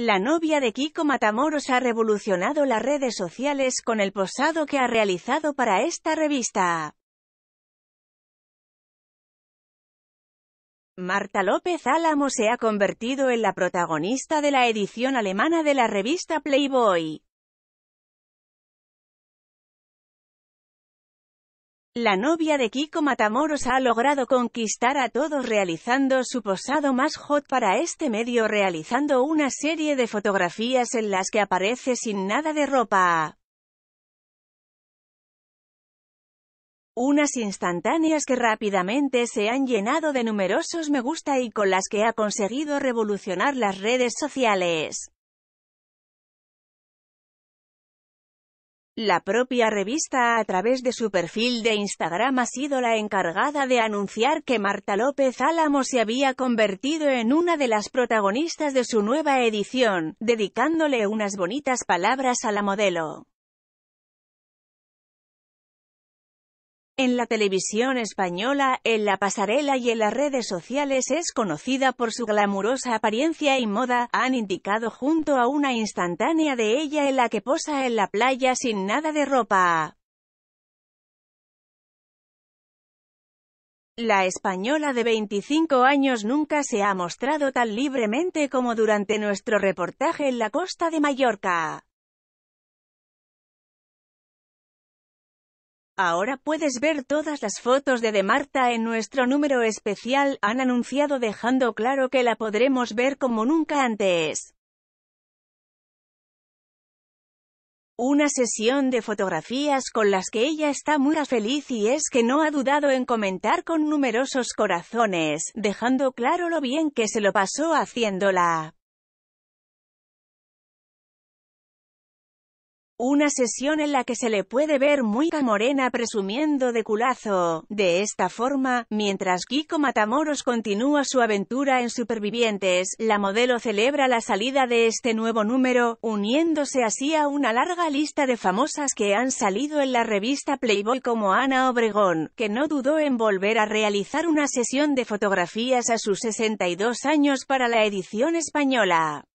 La novia de Kiko Matamoros ha revolucionado las redes sociales con el posado que ha realizado para esta revista. Marta López Álamo se ha convertido en la protagonista de la edición alemana de la revista Playboy. La novia de Kiko Matamoros ha logrado conquistar a todos realizando su posado más hot para este medio realizando una serie de fotografías en las que aparece sin nada de ropa. Unas instantáneas que rápidamente se han llenado de numerosos me gusta y con las que ha conseguido revolucionar las redes sociales. La propia revista a través de su perfil de Instagram ha sido la encargada de anunciar que Marta López Álamo se había convertido en una de las protagonistas de su nueva edición, dedicándole unas bonitas palabras a la modelo. En la televisión española, en la pasarela y en las redes sociales es conocida por su glamurosa apariencia y moda, han indicado junto a una instantánea de ella en la que posa en la playa sin nada de ropa. La española de 25 años nunca se ha mostrado tan libremente como durante nuestro reportaje en la costa de Mallorca. Ahora puedes ver todas las fotos de De Marta en nuestro número especial, han anunciado dejando claro que la podremos ver como nunca antes. Una sesión de fotografías con las que ella está muy feliz y es que no ha dudado en comentar con numerosos corazones, dejando claro lo bien que se lo pasó haciéndola. Una sesión en la que se le puede ver muy morena presumiendo de culazo. De esta forma, mientras Kiko Matamoros continúa su aventura en Supervivientes, la modelo celebra la salida de este nuevo número, uniéndose así a una larga lista de famosas que han salido en la revista Playboy como Ana Obregón, que no dudó en volver a realizar una sesión de fotografías a sus 62 años para la edición española.